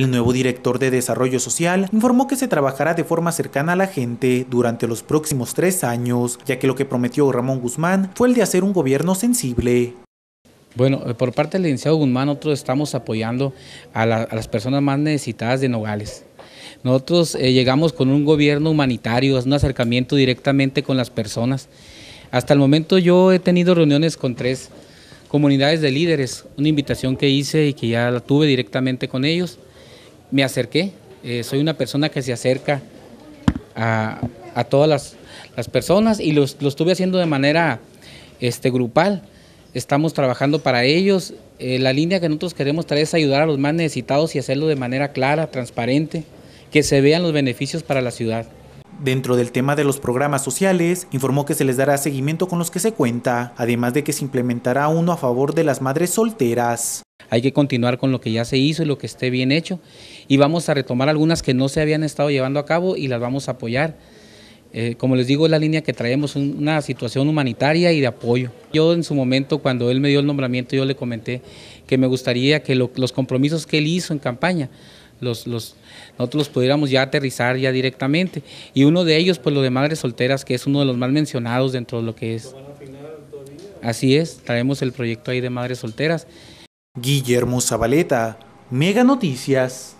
El nuevo director de Desarrollo Social informó que se trabajará de forma cercana a la gente durante los próximos tres años, ya que lo que prometió Ramón Guzmán fue el de hacer un gobierno sensible. Bueno, eh, por parte del licenciado Guzmán nosotros estamos apoyando a, las personas más necesitadas de Nogales. Nosotros eh, llegamos con un gobierno humanitario, es un acercamiento directamente con las personas. Hasta el momento yo he tenido reuniones con tres comunidades de líderes, una invitación que hice y que ya la tuve directamente con ellos me acerqué. Eh, soy una persona que se acerca a, todas las, personas y lo estuve haciendo de manera este, grupal. Estamos trabajando para ellos. Eh, la línea que nosotros queremos traer es ayudar a los más necesitados y hacerlo de manera clara, transparente, que se vean los beneficios para la ciudad. Dentro del tema de los programas sociales, informó que se les dará seguimiento con los que se cuenta, además de que se implementará uno a favor de las madres solteras. Hay que continuar con lo que ya se hizo y lo que esté bien hecho y vamos a retomar algunas que no se habían estado llevando a cabo y las vamos a apoyar. Eh, como les digo, es la línea que traemos, una situación humanitaria y de apoyo. Yo en su momento, cuando él me dio el nombramiento, yo le comenté que me gustaría que los compromisos que él hizo en campaña, los, nosotros los pudiéramos ya aterrizar ya directamente. Y uno de ellos, pues lo de Madres Solteras, que es uno de los más mencionados dentro de lo que es. Así es, traemos el proyecto ahí de Madres Solteras. Guillermo Zabaleta, Mega Noticias.